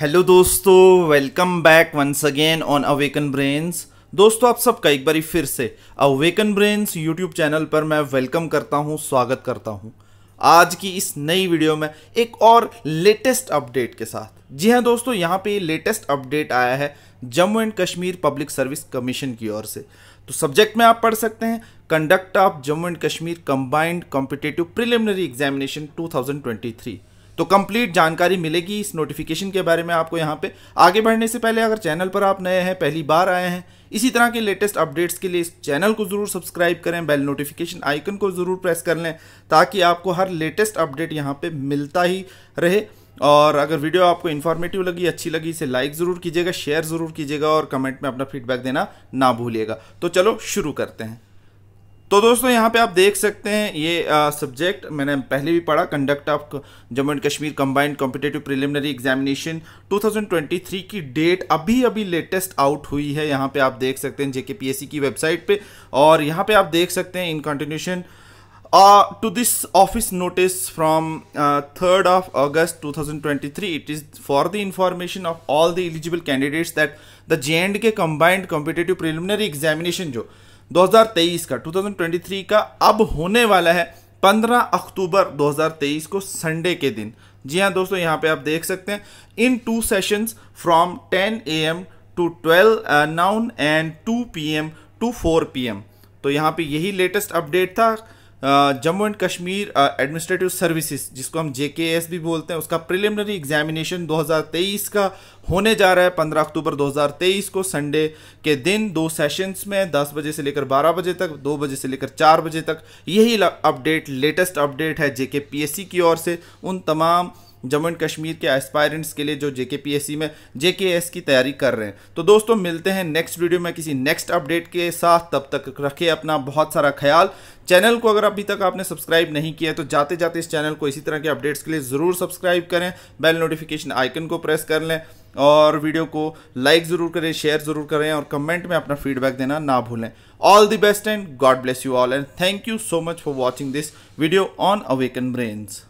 hello दोस्तों welcome back once again on awaken brains दोस्तों आप सबका एक बारी फिर से अवेकन ब्रेन्स यूट्यूब चैनल पर मैं वेलकम करता हूं स्वागत करता हूं आज की इस नई वीडियो में एक और लेटेस्ट अपडेट के साथ जी हां दोस्तों यहां पे लेटेस्ट अपडेट आया है Jammu and Kashmir public service commission की ओर से तो सब्जेक्ट में आप पढ़ सकते हैं conduct of Jammu and Kashmir combined competitive preliminary examination 2023 तो कंप्लीट जानकारी मिलेगी इस नोटिफिकेशन के बारे में आपको यहाँ पे आगे बढ़ने से पहले अगर चैनल पर आप नए हैं पहली बार आए हैं इसी तरह के लेटेस्ट अपडेट्स के लिए इस चैनल को ज़रूर सब्सक्राइब करें बेल नोटिफिकेशन आइकन को ज़रूर प्रेस कर लें ताकि आपको हर लेटेस्ट अपडेट यहाँ पर मिलता ही रहे और अगर वीडियो आपको इन्फॉर्मेटिव लगी अच्छी लगी इसे लाइक ज़रूर कीजिएगा शेयर ज़रूर कीजिएगा और कमेंट में अपना फीडबैक देना ना भूलिएगा तो चलो शुरू करते हैं तो दोस्तों यहाँ पे आप देख सकते हैं ये सब्जेक्ट मैंने पहले भी पढ़ा conduct of Jammu and Kashmir combined competitive preliminary examination 2023 की डेट अभी अभी लेटेस्ट आउट हुई है यहाँ पे आप देख सकते हैं जेके की वेबसाइट पे और यहाँ पे आप देख सकते हैं in continuation to this office notice from third of August 2023 it is for the information of all the eligible candidates that the J and K combined competitive preliminary examination जो 2023 का 2023 का अब होने वाला है 15 अक्टूबर 2023 को संडे के दिन जी हाँ दोस्तों यहाँ पे आप देख सकते हैं in two sessions from 10 a m to 12 noon and 2 p m to 4 p m तो यहाँ पे यही लेटेस्ट अपडेट था Jammu and Kashmir administrative services जिसको हम जे भी बोलते हैं उसका प्रिलिमिनरी एग्जामिनेशन 2023 का होने जा रहा है 15 अक्टूबर 2023 को संडे के दिन दो सेशंस में 10 बजे से लेकर 12 बजे तक 2 बजे से लेकर 4 बजे तक यही अपडेट लेटेस्ट अपडेट है जे की ओर से उन तमाम जम्मू एंड कश्मीर के एस्पायरेंट्स के लिए जो जेके में जे की तैयारी कर रहे हैं तो दोस्तों मिलते हैं नेक्स्ट वीडियो में किसी नेक्स्ट अपडेट के साथ तब तक रखें अपना बहुत सारा ख्याल चैनल को अगर अभी तक आपने सब्सक्राइब नहीं किया तो जाते जाते इस चैनल को इसी तरह के अपडेट्स के लिए ज़रूर सब्सक्राइब करें बेल नोटिफिकेशन आइकन को प्रेस कर लें और वीडियो को लाइक ज़रूर करें शेयर ज़रूर करें और कमेंट में अपना फीडबैक देना ना भूलें all the best and God bless you all and thank you so much for watching this video on awaken brains